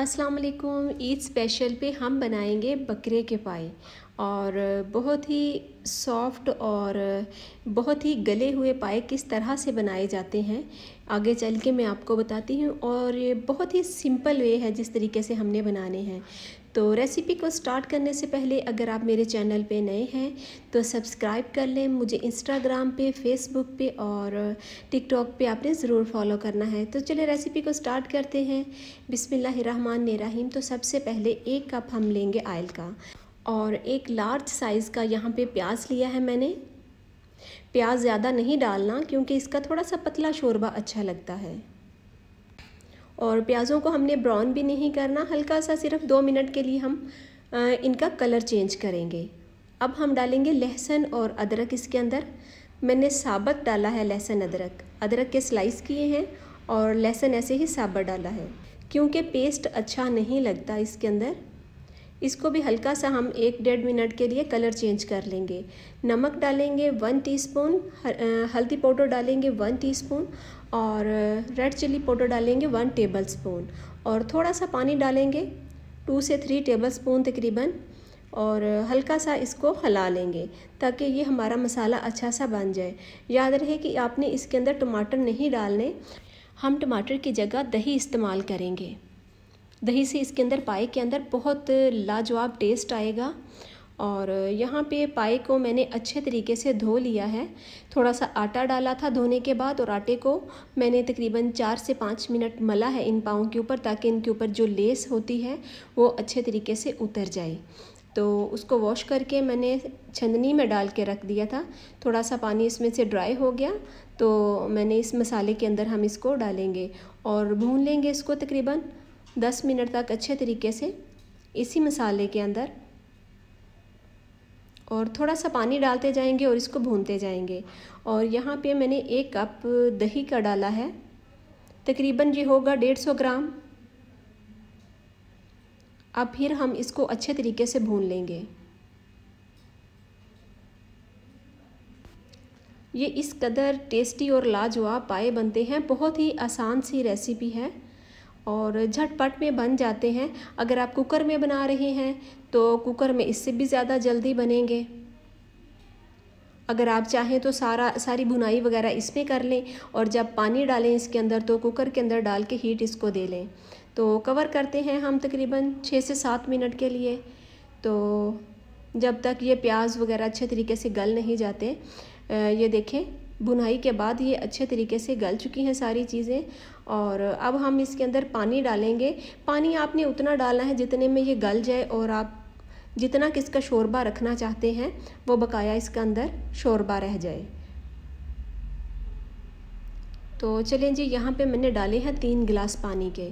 अस्सलाम वालेकुम ईद स्पेशल पे हम बनाएंगे बकरे के पाए और बहुत ही सॉफ्ट और बहुत ही गले हुए पाए किस तरह से बनाए जाते हैं आगे चल के मैं आपको बताती हूँ और ये बहुत ही सिंपल वे है जिस तरीके से हमने बनाने हैं तो रेसिपी को स्टार्ट करने से पहले अगर आप मेरे चैनल पे नए हैं तो सब्सक्राइब कर लें मुझे इंस्टाग्राम पे फेसबुक पे और टिकटॉक पे आपने ज़रूर फॉलो करना है तो चलिए रेसिपी को स्टार्ट करते हैं बिसमीम तो सबसे पहले एक कप हम लेंगे आयल का और एक लार्ज साइज़ का यहाँ पर प्याज लिया है मैंने प्याज ज़्यादा नहीं डालना क्योंकि इसका थोड़ा सा पतला शोरबा अच्छा लगता है और प्याज़ों को हमने ब्राउन भी नहीं करना हल्का सा सिर्फ दो मिनट के लिए हम इनका कलर चेंज करेंगे अब हम डालेंगे लहसुन और अदरक इसके अंदर मैंने साबत डाला है लहसुन अदरक अदरक के स्लाइस किए हैं और लहसुन ऐसे ही साबत डाला है क्योंकि पेस्ट अच्छा नहीं लगता इसके अंदर इसको भी हल्का सा हम एक डेढ़ मिनट के लिए कलर चेंज कर लेंगे नमक डालेंगे वन टीस्पून हल्दी पाउडर डालेंगे वन टीस्पून और रेड चिल्ली पाउडर डालेंगे वन टेबल स्पून और थोड़ा सा पानी डालेंगे टू से थ्री टेबल स्पून तकरीबन और हल्का सा इसको हला लेंगे ताकि ये हमारा मसाला अच्छा सा बन जाए याद रहे कि आपने इसके अंदर टमाटर नहीं डालने हम टमाटर की जगह दही इस्तेमाल करेंगे दही से इसके अंदर पाए के अंदर बहुत लाजवाब टेस्ट आएगा और यहाँ पे पाए को मैंने अच्छे तरीके से धो लिया है थोड़ा सा आटा डाला था धोने के बाद और आटे को मैंने तकरीबन चार से पाँच मिनट मला है इन पाओं के ऊपर ताकि इनके ऊपर जो लेस होती है वो अच्छे तरीके से उतर जाए तो उसको वॉश करके मैंने छंदनी में डाल के रख दिया था थोड़ा सा पानी इसमें से ड्राई हो गया तो मैंने इस मसाले के अंदर हम इसको डालेंगे और भून लेंगे इसको तकरीबन दस मिनट तक अच्छे तरीके से इसी मसाले के अंदर और थोड़ा सा पानी डालते जाएंगे और इसको भूनते जाएंगे और यहाँ पे मैंने एक कप दही का डाला है तकरीबन ये होगा डेढ़ सौ ग्राम अब फिर हम इसको अच्छे तरीके से भून लेंगे ये इस कदर टेस्टी और लाजवाब पाए बनते हैं बहुत ही आसान सी रेसिपी है और झटपट में बन जाते हैं अगर आप कुकर में बना रहे हैं तो कुकर में इससे भी ज़्यादा जल्दी बनेंगे अगर आप चाहें तो सारा सारी बुनाई वगैरह इसमें कर लें और जब पानी डालें इसके अंदर तो कुकर के अंदर डाल के हीट इसको दे लें तो कवर करते हैं हम तकरीबन छः से सात मिनट के लिए तो जब तक ये प्याज वगैरह अच्छे तरीके से गल नहीं जाते ये देखें बुनाई के बाद ये अच्छे तरीके से गल चुकी हैं सारी चीज़ें और अब हम इसके अंदर पानी डालेंगे पानी आपने उतना डालना है जितने में ये गल जाए और आप जितना किसका शोरबा रखना चाहते हैं वो बकाया इसका अंदर शोरबा रह जाए तो चलें जी यहाँ पे मैंने डाले हैं तीन गिलास पानी के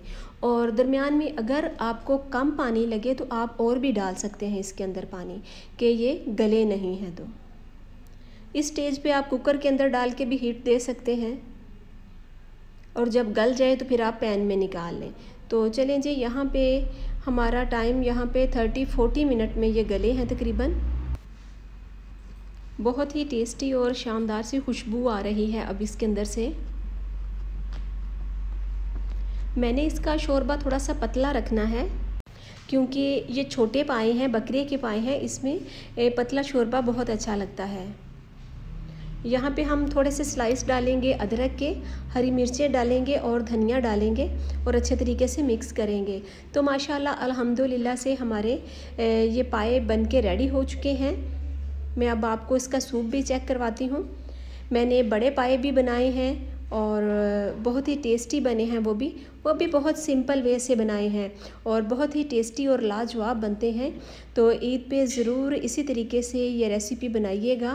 और दरमियान में अगर आपको कम पानी लगे तो आप और भी डाल सकते हैं इसके अंदर पानी कि ये गले नहीं हैं तो इस स्टेज पे आप कुकर के अंदर डाल के भी हीट दे सकते हैं और जब गल जाए तो फिर आप पैन में निकाल लें तो चलें जी यहाँ पे हमारा टाइम यहाँ पे थर्टी फोर्टी मिनट में ये गले हैं तकरीबन बहुत ही टेस्टी और शानदार सी खुशबू आ रही है अब इसके अंदर से मैंने इसका शोरबा थोड़ा सा पतला रखना है क्योंकि ये छोटे पाए हैं बकरे के पाए हैं इसमें पतला शोरबा बहुत अच्छा लगता है यहाँ पे हम थोड़े से स्लाइस डालेंगे अदरक के हरी मिर्चें डालेंगे और धनिया डालेंगे और अच्छे तरीके से मिक्स करेंगे तो माशाल्लाह अल्हम्दुलिल्लाह से हमारे ये पाए बन के रेडी हो चुके हैं मैं अब आपको इसका सूप भी चेक करवाती हूँ मैंने बड़े पाए भी बनाए हैं और बहुत ही टेस्टी बने हैं वो भी वो भी बहुत सिंपल वे से बनाए हैं और बहुत ही टेस्टी और लाजवाब बनते हैं तो ईद पे ज़रूर इसी तरीके से ये रेसिपी बनाइएगा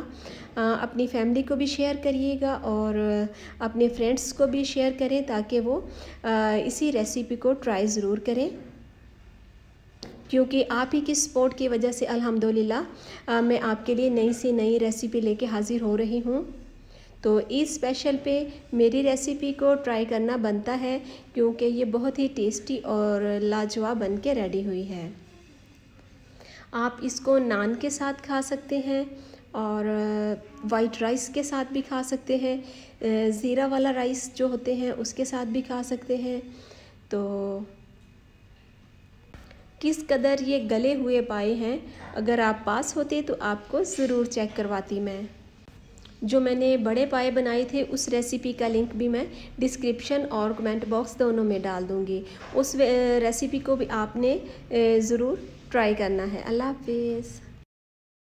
अपनी फैमिली को भी शेयर करिएगा और अपने फ्रेंड्स को भी शेयर करें ताकि वो इसी रेसिपी को ट्राई ज़रूर करें क्योंकि आप ही की सपोर्ट की वजह से अलहमदिल्ला मैं आपके लिए नई से नई रेसिपी लेके हाज़िर हो रही हूँ तो इस स्पेशल पे मेरी रेसिपी को ट्राई करना बनता है क्योंकि ये बहुत ही टेस्टी और लाजवाब बन के रेडी हुई है आप इसको नान के साथ खा सकते हैं और वाइट राइस के साथ भी खा सकते हैं ज़ीरा वाला राइस जो होते हैं उसके साथ भी खा सकते हैं तो किस कदर ये गले हुए पाए हैं अगर आप पास होते तो आपको ज़रूर चेक करवाती मैं जो मैंने बड़े पाए बनाए थे उस रेसिपी का लिंक भी मैं डिस्क्रिप्शन और कमेंट बॉक्स दोनों में डाल दूँगी उस रेसिपी को भी आपने ज़रूर ट्राई करना है अल्लाह हाफिज़